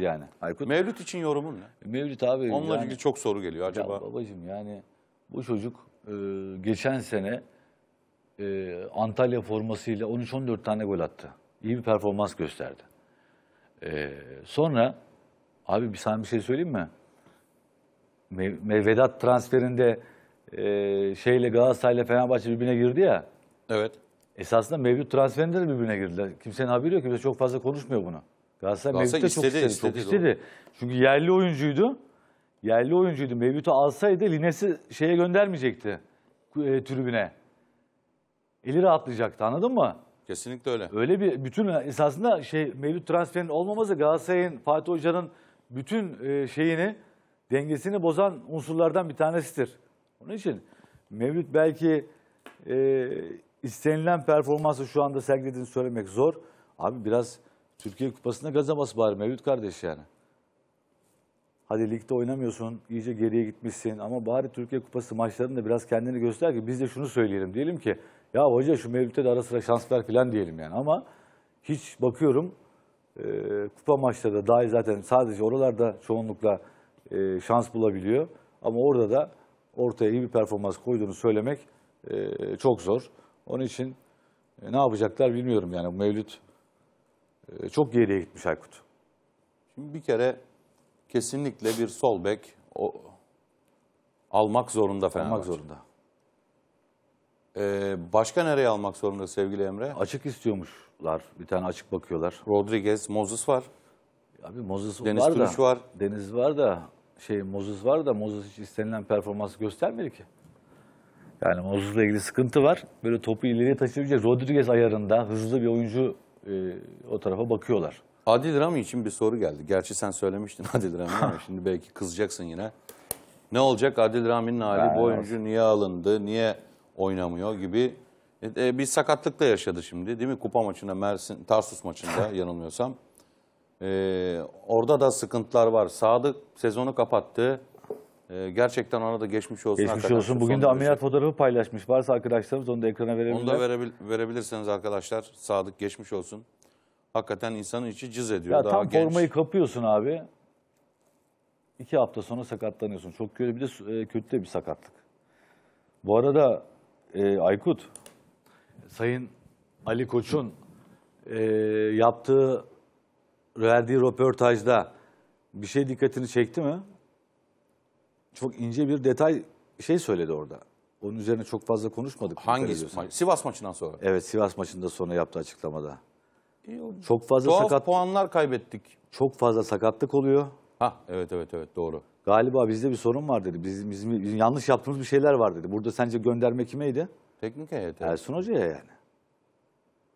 yani. Aykut. Mevlüt için yorumun ne? Mevlüt abi. Onlar yani, ilgili çok soru geliyor acaba. Ya babacığım yani bu çocuk e, geçen sene e, Antalya formasıyla 13-14 tane gol attı. İyi bir performans gösterdi. E, sonra abi bir sana bir şey söyleyeyim mi? Mev Mevvedat transferinde e, şeyle Galatasaray'la Fenerbahçe birbirine girdi ya. Evet. Esasında Mevlüt transferinde de birbirine girdiler. Kimsenin haberi yok. Kimse çok fazla konuşmuyor bunu. Galatasaray, Galatasaray Mevlüt'e çok istedi. istedi, çok istedi. Çünkü yerli oyuncuydu. Yerli oyuncuydu. Mevlüt'ü alsaydı Lines'i şeye göndermeyecekti e, tribüne. Eli rahatlayacaktı anladın mı? Kesinlikle öyle. Öyle bir bütün e, esasında şey Mevlüt transferinin olmaması Galatasaray'ın Fatih Hoca'nın bütün e, şeyini dengesini bozan unsurlardan bir tanesidir. Onun için Mevlüt belki e, istenilen performansı şu anda sergilediğini söylemek zor. Abi biraz Türkiye Kupası'nda gaza bari Mevlüt kardeş yani. Hadi ligde oynamıyorsun, iyice geriye gitmişsin ama bari Türkiye Kupası maçlarında biraz kendini göster ki biz de şunu söyleyelim. Diyelim ki ya hoca şu Mevlüt'e de ara sıra şans ver falan diyelim yani ama hiç bakıyorum e, kupa maçları dahi zaten sadece oralarda çoğunlukla e, şans bulabiliyor. Ama orada da ortaya iyi bir performans koyduğunu söylemek e, çok zor. Onun için e, ne yapacaklar bilmiyorum yani Mevlüt ee, çok geriye gitmiş Aykut. Şimdi bir kere kesinlikle bir sol bek o, almak zorunda Fenerbahçe. Almak zorunda. Ee, başka nereye almak zorunda sevgili Emre? Açık istiyormuşlar. Bir tane açık bakıyorlar. Rodriguez, Moses var. Abi Moses Deniz var Türüş da. var. Deniz var da şey Moses var da Moses hiç istenilen performans göstermedi ki. Yani Moses'la ilgili sıkıntı var. Böyle topu ileriye taşıyabilecek Rodriguez ayarında hızlı bir oyuncu e, o tarafa bakıyorlar. Adil Rami için bir soru geldi. Gerçi sen söylemiştin Adil Rami ama şimdi belki kızacaksın yine. Ne olacak Adil Rami'nin hali? Ha, bu oyuncu evet. niye alındı? Niye oynamıyor gibi. E, e, bir sakatlık da yaşadı şimdi değil mi? Kupa maçında Mersin, Tarsus maçında yanılmıyorsam. E, orada da sıkıntılar var. Sadık sezonu kapattı. Ee, gerçekten ona da geçmiş olsun. Geçmiş arkadaşlar. olsun. Bugün Son de ameliyat fotoğrafı paylaşmış. Varsa arkadaşlarımız onu da ekrana verebilirler. Onu da verebil verebilirseniz arkadaşlar. Sadık geçmiş olsun. Hakikaten insanın içi cız ediyor. Ya Daha tam genç. formayı kapıyorsun abi. İki hafta sonra sakatlanıyorsun. Çok kötü bir de e, kötü de bir sakatlık. Bu arada e, Aykut, Sayın Ali Koç'un e, yaptığı, verdiği röportajda bir şey dikkatini çekti mi? çok ince bir detay şey söyledi orada. Onun üzerine çok fazla konuşmadık. Hangi maç? Sivas maçından sonra. Evet Sivas maçında sonra yaptı açıklamada. E, çok fazla Tuhaf sakat puanlar kaybettik. Çok fazla sakatlık oluyor. Ha evet evet evet doğru. Galiba bizde bir sorun var dedi. Bizim, bizim, bizim yanlış yaptığımız bir şeyler var dedi. Burada sence gönderme kimeydi? Teknik heyete. Ersun Hoca'ya yani.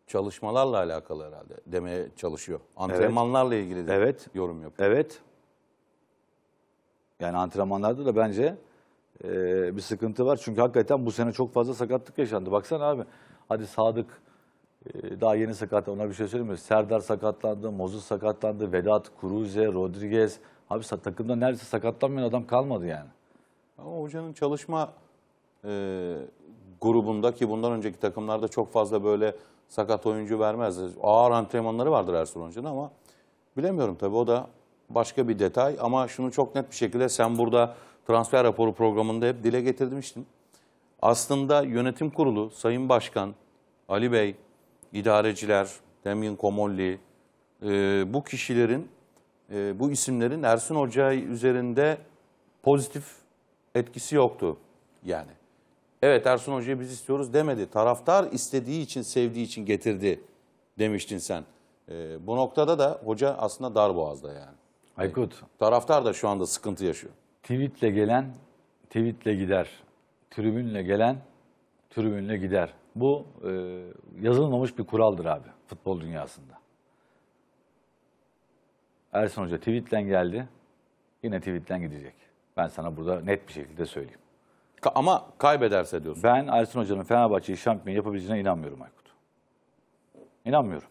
Çalışmalarla alakalı herhalde demeye çalışıyor. Antrenmanlarla ilgili de evet. yorum yapıyor. Evet. Yani antrenmanlarda da bence e, bir sıkıntı var. Çünkü hakikaten bu sene çok fazla sakatlık yaşandı. Baksana abi. Hadi Sadık e, daha yeni sakatlandı. Ona bir şey söylemiyoruz. Serdar sakatlandı, Mozuz sakatlandı, Vedat, Kuruze, Rodriguez. Abi takımda neredeyse sakatlanmayan adam kalmadı yani. Ama hocanın çalışma e, grubunda ki bundan önceki takımlarda çok fazla böyle sakat oyuncu vermezdi. Ağır antrenmanları vardır Ersun Hoca'nın ama bilemiyorum tabii o da başka bir detay ama şunu çok net bir şekilde sen burada transfer raporu programında hep dile getirmiştin. Aslında yönetim kurulu, Sayın Başkan, Ali Bey, idareciler, Demin Komolli, e, bu kişilerin, e, bu isimlerin Ersun Hoca üzerinde pozitif etkisi yoktu yani. Evet Ersun Hoca'yı biz istiyoruz demedi. Taraftar istediği için, sevdiği için getirdi demiştin sen. E, bu noktada da hoca aslında dar boğazda yani. Aykut. Taraftar da şu anda sıkıntı yaşıyor. Tweetle gelen, tweetle gider. Tribünle gelen, tribünle gider. Bu e, yazılmamış bir kuraldır abi futbol dünyasında. Ersun Hoca tweetle geldi, yine tweetle gidecek. Ben sana burada net bir şekilde söyleyeyim. Ka ama kaybederse diyorsun. Ben Ersun Hoca'nın Fenerbahçe'yi şampiyon yapabileceğine inanmıyorum Aykut. İnanmıyorum.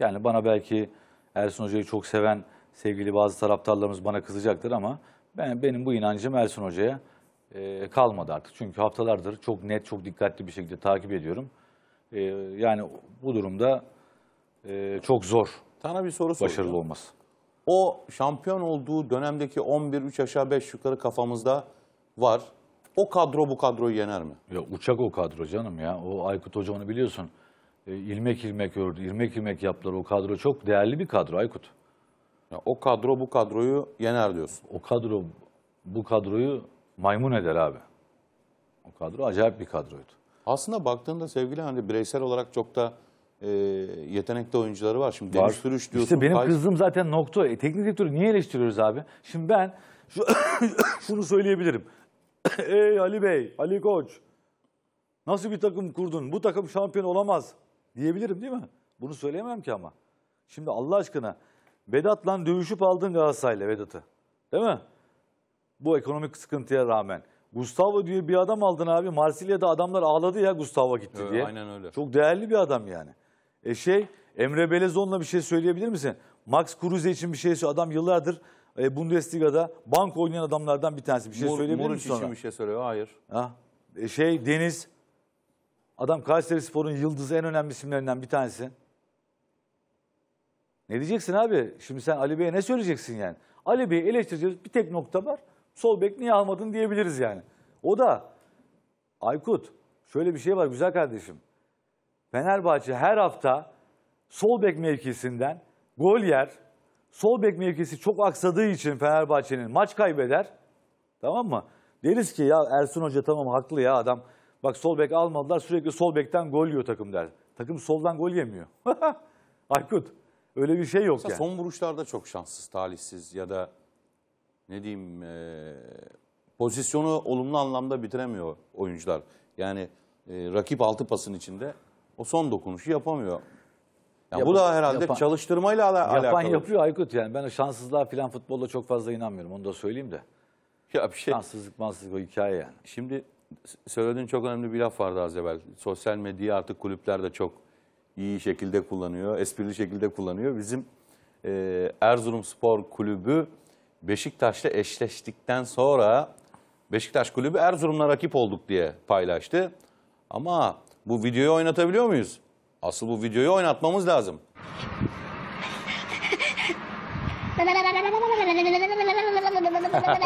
Yani bana belki Ersun Hoca'yı çok seven sevgili bazı taraftarlarımız bana kızacaktır ama ben benim bu inancım Ersun Hoca'ya e, kalmadı artık. Çünkü haftalardır çok net, çok dikkatli bir şekilde takip ediyorum. E, yani bu durumda e, çok zor. Sana bir soru soracağım. Başarılı olması. O şampiyon olduğu dönemdeki 11 3 aşağı 5 yukarı kafamızda var. O kadro bu kadroyu yener mi? Ya uçak o kadro canım ya. O Aykut Hoca onu biliyorsun. E, ilmek ilmek ördü, ilmek ilmek yaptılar. O kadro çok değerli bir kadro Aykut. Ya o kadro bu kadroyu yener diyorsun. O kadro bu kadroyu maymun eder abi. O kadro acayip bir kadroydu. Aslında baktığında sevgili hani bireysel olarak çok da e, yetenekli oyuncuları var. Şimdi Deniz Sürüş diyorsun. İşte benim Kay... kızdığım zaten nokta. E, teknik direktörü niye eleştiriyoruz abi? Şimdi ben şu, şunu söyleyebilirim. Ey Ali Bey, Ali Koç. Nasıl bir takım kurdun? Bu takım şampiyon olamaz diyebilirim değil mi? Bunu söyleyemem ki ama. Şimdi Allah aşkına Vedat'la dövüşüp aldın Galatasaray'la Vedat'ı. Değil mi? Bu ekonomik sıkıntıya rağmen. Gustavo diye bir adam aldın abi. Marsilya'da adamlar ağladı ya Gustavo gitti ee, diye. Aynen öyle. Çok değerli bir adam yani. E şey Emre Belezon'la bir şey söyleyebilir misin? Max Kruse için bir şey söyle. Adam yıllardır e, Bundesliga'da bank oynayan adamlardan bir tanesi. Bir şey Mor, söyleyebilir misin? misin için bir şey söylüyor. Hayır. Ha? E şey Deniz. Adam Kayseri Spor'un yıldızı en önemli isimlerinden bir tanesi. Ne diyeceksin abi? Şimdi sen Ali Bey'e ne söyleyeceksin yani? Ali Bey'i eleştireceğiz. Bir tek nokta var. Sol bek niye almadın diyebiliriz yani. O da Aykut şöyle bir şey var güzel kardeşim. Fenerbahçe her hafta sol bek mevkisinden gol yer. Sol bek mevkisi çok aksadığı için Fenerbahçe'nin maç kaybeder. Tamam mı? Deriz ki ya Ersun Hoca tamam haklı ya adam. Bak sol bek almadılar sürekli sol bekten gol yiyor takım der. Takım soldan gol yemiyor. Aykut Öyle bir şey yok Mesela yani. Son vuruşlarda çok şanssız, talihsiz ya da ne diyeyim e, pozisyonu olumlu anlamda bitiremiyor oyuncular. Yani e, rakip altı pasın içinde o son dokunuşu yapamıyor. Yani yapan, bu da herhalde yapan, çalıştırmayla ala yapan alakalı. Yapan yapıyor Aykut yani. Ben şanssızlığa falan futbolda çok fazla inanmıyorum. Onu da söyleyeyim de. Ya bir şey. Şanssızlık, mansızlık o hikaye yani. Şimdi söylediğin çok önemli bir laf vardı az evvel. Sosyal medya artık kulüplerde çok iyi şekilde kullanıyor, esprili şekilde kullanıyor. Bizim e, Erzurum Spor Kulübü Beşiktaş'la eşleştikten sonra Beşiktaş Kulübü Erzurum'la rakip olduk diye paylaştı. Ama bu videoyu oynatabiliyor muyuz? Asıl bu videoyu oynatmamız lazım.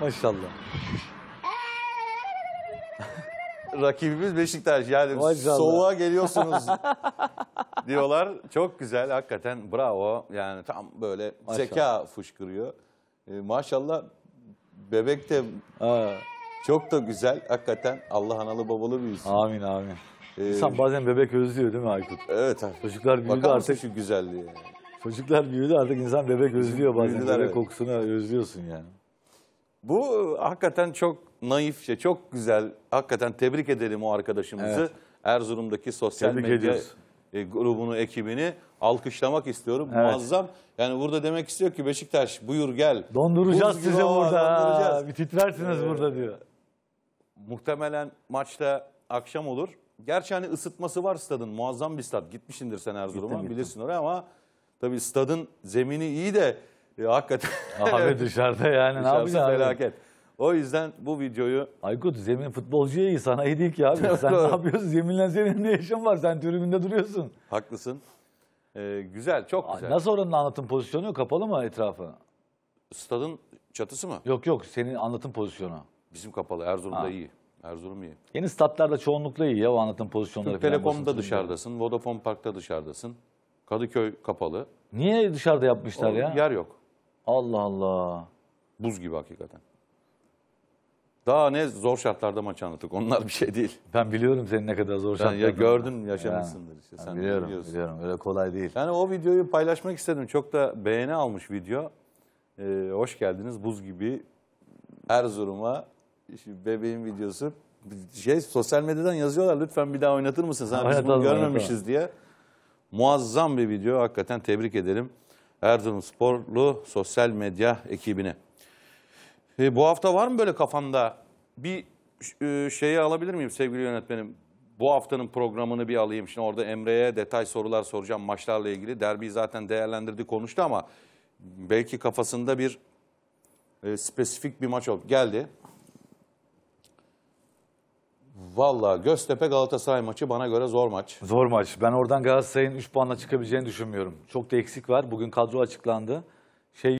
Maşallah rakibimiz Beşiktaş. Yani Maşallah. soğuğa geliyorsunuz diyorlar. Çok güzel hakikaten bravo. Yani tam böyle Maşallah. zeka fışkırıyor. Ee, maşallah bebek de Aa. çok da güzel. Hakikaten Allah analı babalı büyüsün. Amin amin. Ee, İnsan bazen bebek özlüyor değil mi Aykut? Evet. Abi. Çocuklar büyüdü Bakar artık. şu güzelliği. Çocuklar büyüdü artık insan bebek özlüyor bazen. Büyüdüler, bebek evet. kokusunu özlüyorsun yani. Bu hakikaten çok naifçe şey, çok güzel hakikaten tebrik edelim o arkadaşımızı. Evet. Erzurum'daki sosyal tebrik medya E, grubunu, ekibini alkışlamak istiyorum. Evet. Muazzam. Yani burada demek istiyor ki Beşiktaş buyur gel. Donduracağız Buz sizi burada. Donduracağız. Bir titrersiniz ee, burada diyor. Muhtemelen maçta akşam olur. Gerçi hani ısıtması var stadın. Muazzam bir stad. Gitmişsindir sen Erzurum'a bilirsin oraya ama tabii stadın zemini iyi de e, hakikaten. Abi dışarıda yani ne yapacağız? Felaket. Abi. O yüzden bu videoyu... Aykut zemin futbolcuya iyi sana iyi değil ki abi. sen ne yapıyorsun? Zeminle senin ne işin var? Sen tribünde duruyorsun. Haklısın. Ee, güzel, çok güzel. Nasıl oranın anlatım pozisyonu? Kapalı mı etrafı? Stadın çatısı mı? Yok yok, senin anlatım pozisyonu. Bizim kapalı, Erzurum'da ha. iyi. Erzurum iyi. Yeni statlarda çoğunlukla iyi ya o anlatım pozisyonları. Türk Telekom'da dışarıdasın, Vodafone Park'ta dışarıdasın. Kadıköy kapalı. Niye dışarıda yapmışlar o, ya? Yer yok. Allah Allah. Buz gibi hakikaten. Daha ne zor şartlarda maç anlattık. Onlar bir şey değil. Ben biliyorum senin ne kadar zor şartlarda. Ya gördün yaşamışsındır yani, işte. Sen biliyorum, biliyorsun. biliyorum. Öyle kolay değil. Yani o videoyu paylaşmak istedim. Çok da beğeni almış video. Ee, hoş geldiniz buz gibi Erzurum'a. bebeğin videosu. Şey sosyal medyadan yazıyorlar lütfen bir daha oynatır mısın? Sen biz bunu görmemişiz diye. Muazzam bir video. Hakikaten tebrik edelim. Erzurum Sporlu sosyal medya ekibine. E, bu hafta var mı böyle kafanda bir e, şeyi alabilir miyim sevgili yönetmenim? Bu haftanın programını bir alayım. Şimdi orada Emre'ye detay sorular soracağım maçlarla ilgili. Derbiyi zaten değerlendirdi konuştu ama belki kafasında bir e, spesifik bir maç oldu. Geldi. Valla Göztepe Galatasaray maçı bana göre zor maç. Zor maç. Ben oradan Galatasaray'ın 3 puanla çıkabileceğini düşünmüyorum. Çok da eksik var. Bugün kadro açıklandı.